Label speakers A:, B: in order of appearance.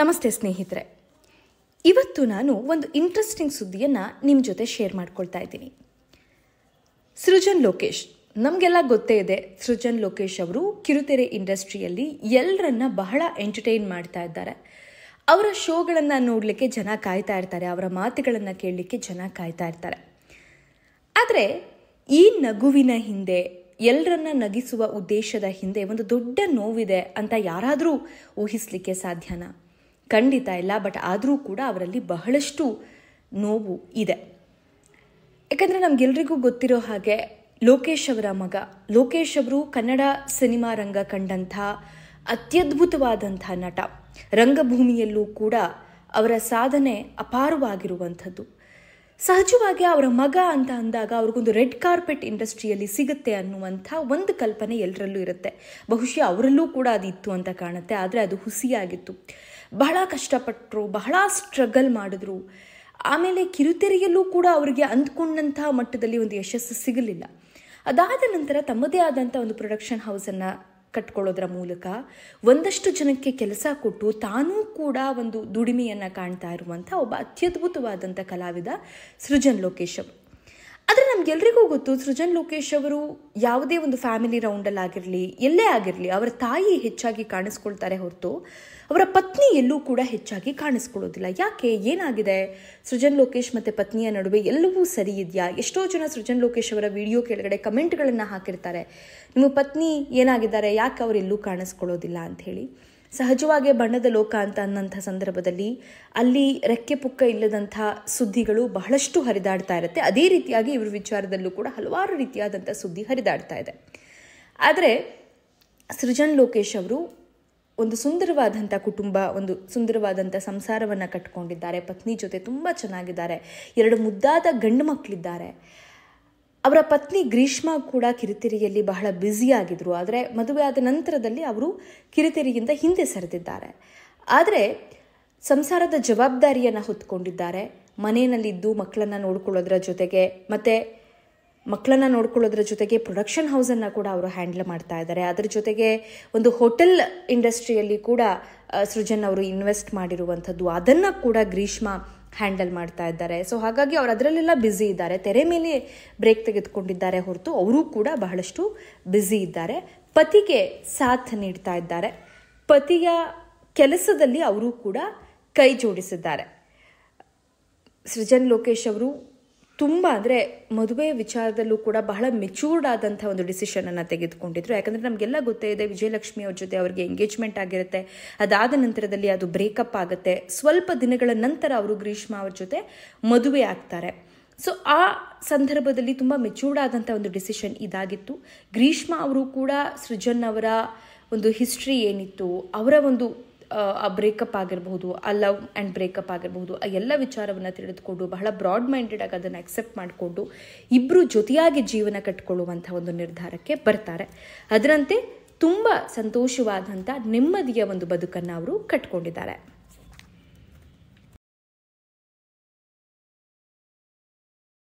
A: ನಮಸ್ತೆ ಸ್ನೇಹಿತರೆ ಇವತ್ತು ನಾನು ಒಂದು ಇಂಟ್ರೆಸ್ಟಿಂಗ್ ಸುದ್ದಿಯನ್ನು ನಿಮ್ಮ ಜೊತೆ ಶೇರ್ ಮಾಡ್ಕೊಳ್ತಾ ಇದ್ದೀನಿ ಸೃಜನ್ ಲೋಕೇಶ್ ನಮಗೆಲ್ಲ ಗೊತ್ತೇ ಇದೆ ಸೃಜನ್ ಲೋಕೇಶ್ ಅವರು ಕಿರುತೆರೆ ಇಂಡಸ್ಟ್ರಿಯಲ್ಲಿ ಎಲ್ಲರನ್ನ ಬಹಳ ಎಂಟರ್ಟೈನ್ ಮಾಡ್ತಾ ಇದ್ದಾರೆ ಅವರ ಶೋಗಳನ್ನು ನೋಡಲಿಕ್ಕೆ ಜನ ಕಾಯ್ತಾ ಇರ್ತಾರೆ ಅವರ ಮಾತುಗಳನ್ನು ಕೇಳಲಿಕ್ಕೆ ಜನ ಕಾಯ್ತಾ ಇರ್ತಾರೆ ಆದರೆ ಈ ನಗುವಿನ ಹಿಂದೆ ಎಲ್ಲರನ್ನ ನಗಿಸುವ ಉದ್ದೇಶದ ಹಿಂದೆ ಒಂದು ದೊಡ್ಡ ನೋವಿದೆ ಅಂತ ಯಾರಾದರೂ ಊಹಿಸಲಿಕ್ಕೆ ಸಾಧ್ಯನಾ ಖಂಡಿತ ಇಲ್ಲ ಬಟ್ ಆದರೂ ಕೂಡ ಅವರಲ್ಲಿ ಬಹಳಷ್ಟು ನೋವು ಇದೆ ಯಾಕಂದರೆ ನಮಗೆಲ್ರಿಗೂ ಗೊತ್ತಿರೋ ಹಾಗೆ ಲೋಕೇಶ್ ಅವರ ಮಗ ಲೋಕೇಶ್ ಅವರು ಕನ್ನಡ ಸಿನಿಮಾ ರಂಗ ಕಂಡಂಥ ಅತ್ಯದ್ಭುತವಾದಂಥ ನಟ ರಂಗಭೂಮಿಯಲ್ಲೂ ಕೂಡ ಅವರ ಸಾಧನೆ ಅಪಾರವಾಗಿರುವಂಥದ್ದು ಸಹಜವಾಗಿ ಅವರ ಮಗ ಅಂತ ಅಂದಾಗ ಅವ್ರಿಗೊಂದು ರೆಡ್ ಕಾರ್ಪೆಟ್ ಇಂಡಸ್ಟ್ರಿಯಲ್ಲಿ ಸಿಗುತ್ತೆ ಅನ್ನುವಂಥ ಒಂದು ಕಲ್ಪನೆ ಎಲ್ಲರಲ್ಲೂ ಇರುತ್ತೆ ಬಹುಶಃ ಅವರಲ್ಲೂ ಕೂಡ ಅದು ಇತ್ತು ಅಂತ ಕಾಣುತ್ತೆ ಆದರೆ ಅದು ಹುಸಿಯಾಗಿತ್ತು ಬಹಳ ಕಷ್ಟಪಟ್ಟರು ಬಹಳ ಸ್ಟ್ರಗಲ್ ಮಾಡಿದ್ರು ಆಮೇಲೆ ಕಿರುತೆರೆಯಲ್ಲೂ ಕೂಡ ಅವರಿಗೆ ಅಂದ್ಕೊಂಡಂಥ ಮಟ್ಟದಲ್ಲಿ ಒಂದು ಯಶಸ್ಸು ಸಿಗಲಿಲ್ಲ ಅದಾದ ನಂತರ ತಮ್ಮದೇ ಆದಂಥ ಒಂದು ಪ್ರೊಡಕ್ಷನ್ ಹೌಸನ್ನು ಕಟ್ಕೊಳ್ಳೋದ್ರ ಮೂಲಕ ಒಂದಷ್ಟು ಜನಕ್ಕೆ ಕೆಲಸ ಕೊಟ್ಟು ತಾನೂ ಕೂಡ ಒಂದು ದುಡಿಮೆಯನ್ನು ಕಾಣ್ತಾ ಇರುವಂಥ ಒಬ್ಬ ಅತ್ಯದ್ಭುತವಾದಂಥ ಕಲಾವಿದ ಸೃಜನ್ ಲೋಕೇಶ್ ನಮ್ಗೆಲ್ರಿಗೂ ಗೊತ್ತು ಸೃಜನ್ ಲೋಕೇಶ್ ಅವರು ಯಾವುದೇ ಒಂದು ಫ್ಯಾಮಿಲಿ ಆಗಿರಲಿ ಎಲ್ಲೇ ಆಗಿರಲಿ ಅವರ ತಾಯಿ ಹೆಚ್ಚಾಗಿ ಕಾಣಿಸ್ಕೊಳ್ತಾರೆ ಹೊರತು ಅವರ ಪತ್ನಿ ಎಲ್ಲೂ ಕೂಡ ಹೆಚ್ಚಾಗಿ ಕಾಣಿಸ್ಕೊಳ್ಳೋದಿಲ್ಲ ಯಾಕೆ ಏನಾಗಿದೆ ಸೃಜನ್ ಲೋಕೇಶ್ ಮತ್ತು ಪತ್ನಿಯ ನಡುವೆ ಎಲ್ಲವೂ ಸರಿ ಇದೆಯಾ ಎಷ್ಟೋ ಜನ ಸೃಜನ್ ಲೋಕೇಶ್ ಅವರ ವಿಡಿಯೋ ಕೆಳಗಡೆ ಕಮೆಂಟ್ಗಳನ್ನು ಹಾಕಿರ್ತಾರೆ ನಿಮ್ಮ ಪತ್ನಿ ಏನಾಗಿದ್ದಾರೆ ಯಾಕೆ ಅವರೆಲ್ಲೂ ಕಾಣಿಸ್ಕೊಳ್ಳೋದಿಲ್ಲ ಹೇಳಿ ಸಹಜವಾಗಿ ಬಣ್ಣದ ಲೋಕ ಅಂತ ಅನ್ನೋಂಥ ಸಂದರ್ಭದಲ್ಲಿ ಅಲ್ಲಿ ರೆಕ್ಕೆ ಪುಕ್ಕ ಇಲ್ಲದಂಥ ಸುದ್ದಿಗಳು ಬಹಳಷ್ಟು ಹರಿದಾಡ್ತಾ ಇರುತ್ತೆ ಅದೇ ರೀತಿಯಾಗಿ ಇವ್ರ ವಿಚಾರದಲ್ಲೂ ಕೂಡ ಹಲವಾರು ರೀತಿಯಾದಂಥ ಸುದ್ದಿ ಹರಿದಾಡ್ತಾ ಇದೆ ಆದರೆ ಸೃಜನ್ ಲೋಕೇಶ್ ಅವರು ಒಂದು ಸುಂದರವಾದಂಥ ಕುಟುಂಬ ಒಂದು ಸುಂದರವಾದಂಥ ಸಂಸಾರವನ್ನು ಕಟ್ಕೊಂಡಿದ್ದಾರೆ ಪತ್ನಿ ಜೊತೆ ತುಂಬ ಚೆನ್ನಾಗಿದ್ದಾರೆ ಎರಡು ಮುದ್ದಾದ ಗಂಡು ಮಕ್ಕಳಿದ್ದಾರೆ ಅವರ ಪತ್ನಿ ಗ್ರೀಷ್ಮಾ ಕೂಡ ಕಿರುತೆರೆಯಲ್ಲಿ ಬಹಳ ಬ್ಯುಸಿಯಾಗಿದ್ದರು ಆದರೆ ಆದ ನಂತರದಲ್ಲಿ ಅವರು ಕಿರಿತೆರಿಯಿಂದ ಹಿಂದೆ ಸರಿದಿದ್ದಾರೆ ಆದರೆ ಸಂಸಾರದ ಜವಾಬ್ದಾರಿಯನ್ನು ಹೊತ್ಕೊಂಡಿದ್ದಾರೆ ಮನೆಯಲ್ಲಿದ್ದು ಮಕ್ಕಳನ್ನು ನೋಡ್ಕೊಳ್ಳೋದ್ರ ಜೊತೆಗೆ ಮತ್ತು ಮಕ್ಕಳನ್ನು ನೋಡ್ಕೊಳ್ಳೋದ್ರ ಜೊತೆಗೆ ಪ್ರೊಡಕ್ಷನ್ ಹೌಸನ್ನು ಕೂಡ ಅವರು ಹ್ಯಾಂಡಲ್ ಮಾಡ್ತಾ ಇದ್ದಾರೆ ಅದರ ಜೊತೆಗೆ ಒಂದು ಹೋಟೆಲ್ ಇಂಡಸ್ಟ್ರಿಯಲ್ಲಿ ಕೂಡ ಸೃಜನ್ ಅವರು ಇನ್ವೆಸ್ಟ್ ಮಾಡಿರುವಂಥದ್ದು ಅದನ್ನು ಕೂಡ ಗ್ರೀಷ್ಮ ಹ್ಯಾಂಡಲ್ ಮಾಡ್ತಾ ಇದ್ದಾರೆ ಸೊ ಹಾಗಾಗಿ ಅವರು ಅದರಲ್ಲೆಲ್ಲ ಬ್ಯುಸಿ ಇದ್ದಾರೆ ತೆರೆ ಮೇಲೆ ಬ್ರೇಕ್ ತೆಗೆದುಕೊಂಡಿದ್ದಾರೆ ಹೊರತು ಅವರೂ ಕೂಡ ಬಹಳಷ್ಟು ಬ್ಯುಸಿ ಇದ್ದಾರೆ ಪತಿಗೆ ಸಾಥ್ ನೀಡ್ತಾ ಇದ್ದಾರೆ ಪತಿಯ ಕೆಲಸದಲ್ಲಿ ಅವರೂ ಕೂಡ ಕೈ ಜೋಡಿಸಿದ್ದಾರೆ ಸೃಜನ್ ಲೋಕೇಶ್ ಅವರು ತುಂಬ ಅಂದರೆ ಮದುವೆ ವಿಚಾರದಲ್ಲೂ ಕೂಡ ಬಹಳ ಮೆಚೂರ್ಡ್ ಆದಂಥ ಒಂದು ಡಿಸಿಷನನ್ನು ತೆಗೆದುಕೊಂಡಿದ್ರು ಯಾಕಂದರೆ ನಮಗೆಲ್ಲ ಗೊತ್ತೇ ಇದೆ ವಿಜಯಲಕ್ಷ್ಮಿ ಅವ್ರ ಜೊತೆ ಅವರಿಗೆ ಎಂಗೇಜ್ಮೆಂಟ್ ಆಗಿರುತ್ತೆ ಅದಾದ ನಂತರದಲ್ಲಿ ಅದು ಬ್ರೇಕಪ್ ಆಗುತ್ತೆ ಸ್ವಲ್ಪ ದಿನಗಳ ನಂತರ ಅವರು ಗ್ರೀಷ್ಮ ಅವ್ರ ಜೊತೆ ಮದುವೆ ಆಗ್ತಾರೆ ಸೊ ಆ ಸಂದರ್ಭದಲ್ಲಿ ತುಂಬ ಮೆಚೂರ್ಡ್ ಆದಂಥ ಒಂದು ಡಿಸಿಷನ್ ಇದಾಗಿತ್ತು ಗ್ರೀಷ್ಮ ಅವರು ಕೂಡ ಸೃಜನ್ ಅವರ ಒಂದು ಹಿಸ್ಟ್ರಿ ಏನಿತ್ತು ಅವರ ಒಂದು ಆ ಬ್ರೇಕಪ್ ಆಗಿರಬಹುದು ಆ ಲವ್ ಆ್ಯಂಡ್ ಬ್ರೇಕಪ್ ಆಗಿರಬಹುದು ಆ ಎಲ್ಲ ವಿಚಾರವನ್ನು ತಿಳಿದುಕೊಂಡು ಬಹಳ ಬ್ರಾಡ್ ಮೈಂಡೆಡ್ ಆಗಿ ಅದನ್ನು ಅಕ್ಸೆಪ್ಟ್ ಮಾಡಿಕೊಂಡು ಇಬ್ಬರು ಜೊತೆಯಾಗಿ ಜೀವನ ಕಟ್ಕೊಳ್ಳುವಂಥ ಒಂದು ನಿರ್ಧಾರಕ್ಕೆ ಬರ್ತಾರೆ ಅದರಂತೆ ತುಂಬ ಸಂತೋಷವಾದಂಥ ನೆಮ್ಮದಿಯ ಒಂದು ಬದುಕನ್ನು ಅವರು ಕಟ್ಕೊಂಡಿದ್ದಾರೆ